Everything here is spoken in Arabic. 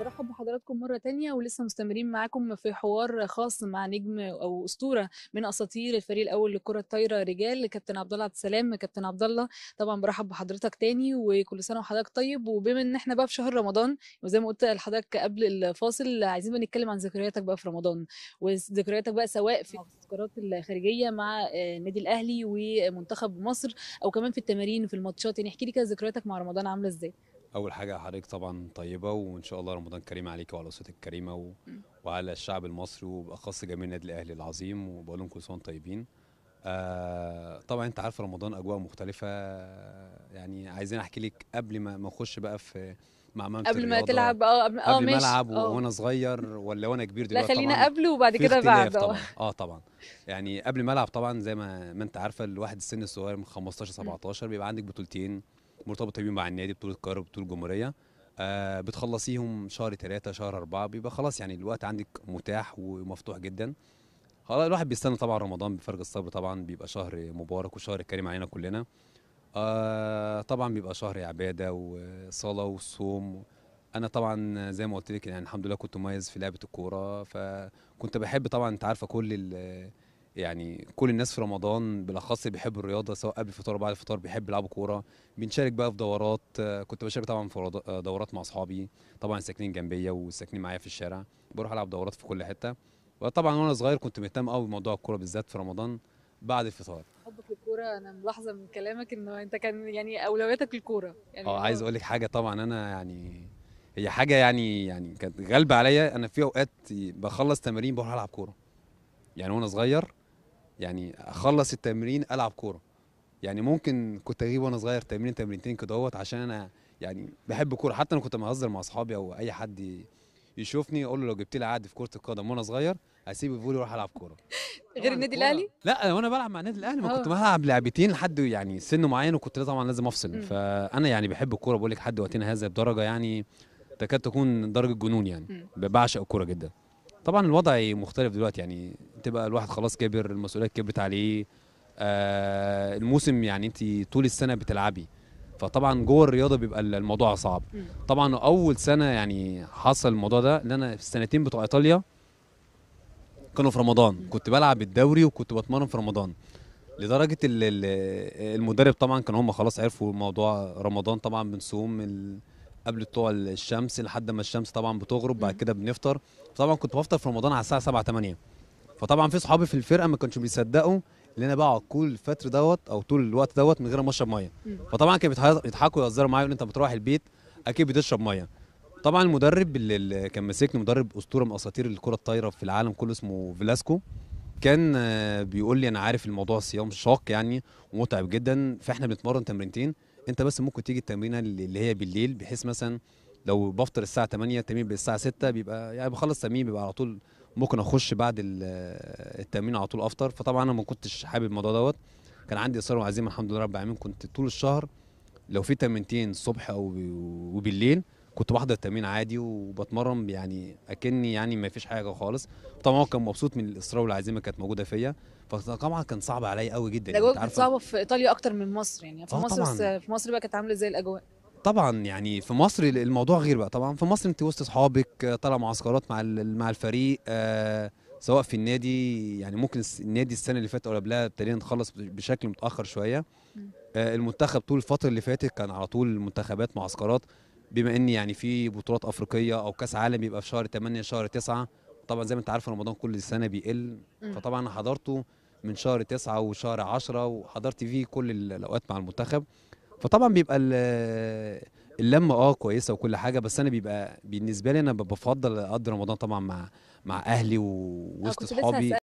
برحب بحضراتكم مرة تانية ولسه مستمرين معاكم في حوار خاص مع نجم أو أسطورة من أساطير الفريق الأول لكرة الطايرة رجال كابتن عبد الله عبد السلام كابتن عبد الله طبعا برحب بحضرتك تاني وكل سنة وحضرتك طيب وبما إن إحنا بقى في شهر رمضان وزي ما قلت لحضرتك قبل الفاصل عايزين بقى نتكلم عن ذكرياتك بقى في رمضان وذكرياتك بقى سواء في التذكارات الخارجية مع آه، النادي الأهلي ومنتخب مصر أو كمان في التمارين في الماتشات يعني احكي لي كده ذكرياتك مع رمضان عاملة إزاي؟ اول حاجه حضرتك طبعا طيبه وان شاء الله رمضان كريم عليك وعلى اسرتك الكريمه و... وعلى الشعب المصري وباخص جميع النادي الاهلي العظيم وبقول لهم كل سنه طيبين آه طبعا انت عارف رمضان اجواء مختلفه يعني عايزين احكي لك قبل ما ما اخش بقى في مع مامتي قبل ما تلعب اه قبل, آه، قبل ما العب آه. وانا صغير ولا وانا كبير دلوقتي لا خلينا قبله وبعد كده بعد طبعا اه طبعا يعني قبل ما العب طبعا زي ما ما انت عارفه الواحد السن الصغير من 15 17 بيبقى عندك بطولتين مرتبطه بيهم مع النادي بطوله القاهره بطوله الجمهوريه آه بتخلصيهم شهر ثلاثة شهر أربعة بيبقى خلاص يعني الوقت عندك متاح ومفتوح جدا خلاص الواحد بيستنى طبعا رمضان بفرج الصبر طبعا بيبقى شهر مبارك وشهر كريم علينا كلنا آه طبعا بيبقى شهر عبادة وصلاة وصوم أنا طبعا زي ما قلت لك يعني الحمد لله كنت مميز في لعبة الكورة فكنت بحب طبعا أنت عارفة كل يعني كل الناس في رمضان بالاخص اللي بيحب الرياضه سواء قبل الفطار وبعد الفطار بيحب يلعبوا كوره بنشارك بقى في دورات آه، كنت بشارك طبعا في آه، دورات مع اصحابي طبعا ساكنين جنبيا وساكنين معايا في الشارع بروح العب دورات في كل حته وطبعا وانا صغير كنت مهتم قوي بموضوع الكوره بالذات في رمضان بعد الفطار حبك للكوره انا ملاحظه من كلامك انه انت كان يعني اولوياتك الكوره يعني اه عايز اقول لك حاجه طبعا انا يعني هي حاجه يعني يعني كانت غالبه عليا انا في اوقات بخلص تمارين بروح العب كوره يعني وانا صغير يعني اخلص التمرين العب كوره يعني ممكن كنت اجيب وانا صغير تمرين تمرينتين كده اهوت عشان انا يعني بحب الكوره حتى انا كنت بهزر مع اصحابي او اي حد يشوفني اقول له لو جبت لي عقد في كره القدم وانا صغير هسيب الفولي واروح العب كوره غير أه، النادي الاهلي لا وانا بلعب مع النادي الاهلي ما أه. كنت بلعب لعبتين لحد يعني سن معين وكنت طبعا لازم افصل م. فانا يعني بحب الكوره بقول لك لحد وقتنا هذا بدرجه يعني تكاد تكون درجه جنون يعني بعشق الكوره جدا طبعا الوضع مختلف دلوقتي يعني تبقى الواحد خلاص كبر المسؤوليات كبرت عليه آه الموسم يعني انت طول السنه بتلعبي فطبعا جوه الرياضه بيبقى الموضوع صعب طبعا اول سنه يعني حصل الموضوع ده ان انا في السنتين بتوع ايطاليا كانوا في رمضان كنت بلعب الدوري وكنت بتمرن في رمضان لدرجه المدرب طبعا كان هم خلاص عرفوا موضوع رمضان طبعا بنصوم قبل طلوع الشمس لحد ما الشمس طبعا بتغرب بعد كده بنفطر طبعا كنت بفطر في رمضان على الساعه 7 8 فطبعا في صحابي في الفرقه ما كانوش بيصدقوا اللي انا بقعد طول الفتر دوت او طول الوقت دوت من غير ما اشرب ميه فطبعا كانوا بيضحكوا ويهزروا معايا يقولوا انت بتروح البيت اكيد بتشرب ميه طبعا المدرب اللي كان ماسكني مدرب اسطوره من اساطير الكره الطايره في العالم كله اسمه فيلاسكو كان آه، بيقول لي انا عارف الموضوع الصيام شاق يعني ومتعب جدا فاحنا بنتمرن تمرينتين انت بس ممكن تيجي التمرينه اللي هي بالليل بحيث مثلا لو بفطر الساعه 8 التمرين الساعه 6 بيبقى يعني بخلص تمرين بيبقى على طول ممكن اخش بعد التامين على طول افطر فطبعا انا ما كنتش حابب الموضوع دوت كان عندي اصرار وعزيمه الحمد لله رب العالمين كنت طول الشهر لو في تمرينتين الصبح او وبالليل كنت بحضر التمرين عادي وبتمرن يعني اكني يعني ما فيش حاجه خالص طبعا هو كان مبسوط من الاصرار والعزيمه كانت موجوده فيا فطبعا كان صعب عليا قوي جدا الاجواء كانت صعبه في ايطاليا اكتر من مصر يعني آه، في مصر طبعًا. في مصر بقى كانت عامله ازاي الاجواء طبعا يعني في مصر الموضوع غير بقى طبعا في مصر انت وسط اصحابك آه، طالع معسكرات مع مع الفريق آه، سواء في النادي يعني ممكن النادي السنه اللي فاتت او قبلها ابتدينا نخلص بشكل متاخر شويه آه، المنتخب طول الفتره اللي فاتت كان على طول منتخبات معسكرات بما ان يعني في بطولات افريقيه او كاس عالم يبقى في شهر 8 شهر 9 طبعا زي ما انت عارف رمضان كل سنه بيقل فطبعا حضرته من شهر 9 وشهر 10 وحضرت فيه كل الاوقات مع المنتخب فطبعا بيبقى اللمه اه كويسه وكل حاجه بس انا بيبقى بالنسبه لي انا بفضل اقضي رمضان طبعا مع مع اهلي ووسط اصحابي